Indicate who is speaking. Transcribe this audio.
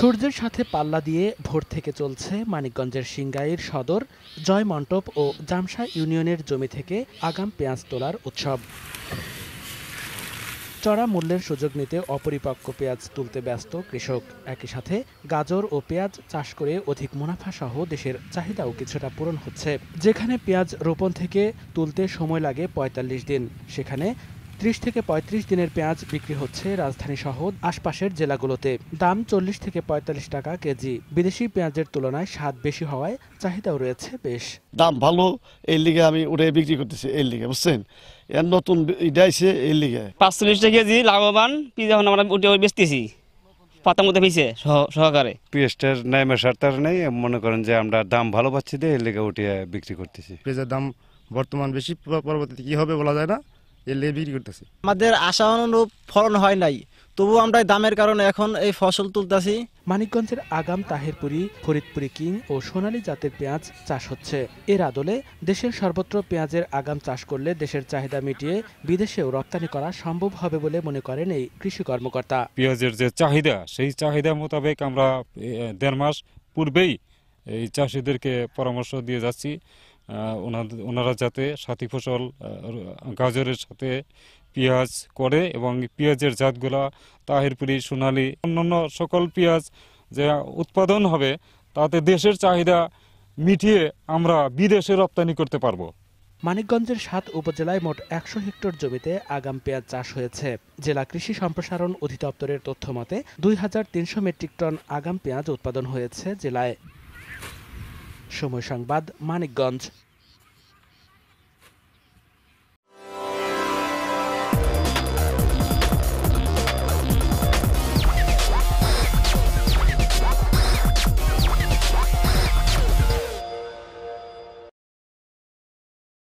Speaker 1: সূর্যের সাথে পাল্লা দিয়ে ভোর থেকে চলছে মানিকগঞ্জের সিংগাইর সদর মণ্ডপ ও জামসা ইউনিয়নের জমি থেকে আগাম পেঁয়াজ তোলার উৎসব চড়া মূল্যের সুযোগ নিতে অপরিপক্ক পেঁয়াজ তুলতে ব্যস্ত কৃষক একই সাথে গাজর ও পেঁয়াজ চাষ করে অধিক মুনাফা সহ দেশের চাহিদাও কিছুটা পূরণ হচ্ছে যেখানে পেঁয়াজ রোপণ থেকে তুলতে সময় লাগে ৪৫ দিন সেখানে ত্রিশ থেকে পঁয়ত্রিশ দিনের পেঁয়াজ বিক্রি হচ্ছে রাজধানী সহ আশপাশের জেলাগুলোতে দাম চল্লিশ থেকে পঁয়তাল্লিশ টাকা কেজি বিদেশি পেঁয়াজের তুলনায় স্বাদ বেশি হওয়ায় চাহিদাও রয়েছে বেশ
Speaker 2: দাম ভালো এর লিগে আমি উঠে বিক্রি করতেছি এর লিগে বুঝছেন এর নতুন এটা আছে এর লিগে পাঁচচল্লিশ টাকা কেজি লাভবান কি যখন আমরা উঠে বেচতেছি পাতা মধ্যে পেয়েছে সহকারে পেঁয়াজটার নেমে সারতার নেই
Speaker 3: মনে করেন যে আমরা দাম ভালো পাচ্ছি দিয়ে এর লিগে উঠে বিক্রি করতেছি পেঁয়াজের দাম বর্তমান বেশি পরবর্তীতে কি হবে বলা যায় না বিক্রি করতেছি আমাদের আশা অনুরূপ ফলন হয় নাই তবু আমরা দামের কারণে এখন এই ফসল তুলতেছি মানিকগঞ্জের আগাম তাহেরপুরি ফরিদপুরি
Speaker 1: কিং ও সোনালী জাতের পেঁয়াজ চাষ হচ্ছে এর আদলে দেশের সর্বত্র পেঁয়াজের আগাম চাষ করলে দেশের চাহিদা মিটিয়ে বিদেশেও রপ্তানি করা সম্ভব হবে বলে মনে করেন এই কৃষি
Speaker 3: কর্মকর্তা পেঁয়াজের যে চাহিদা সেই চাহিদা মোতাবেক আমরা দেড় মাস পূর্বেই এই চাষিদেরকে পরামর্শ দিয়ে যাচ্ছি ওনারা যাতে সাথী ফসল গাজরের সাথে পেঁয়াজ করে এবং পেঁয়াজের জাতগুলা তাহিরপুরি সোনালি অন্যান্য সকল পেঁয়াজ যে উৎপাদন হবে তাতে দেশের চাহিদা মিটিয়ে আমরা বিদেশে রপ্তানি করতে পারবো
Speaker 1: মানিকগঞ্জের সাত উপজেলায় মোট একশো হেক্টর জমিতে আগাম পেঁয়াজ চাষ হয়েছে জেলা কৃষি সম্প্রসারণ অধিদপ্তরের তথ্য মতে দুই মেট্রিক টন আগাম পেঁয়াজ উৎপাদন হয়েছে জেলায় সময় সংবাদ মানিকগঞ্জ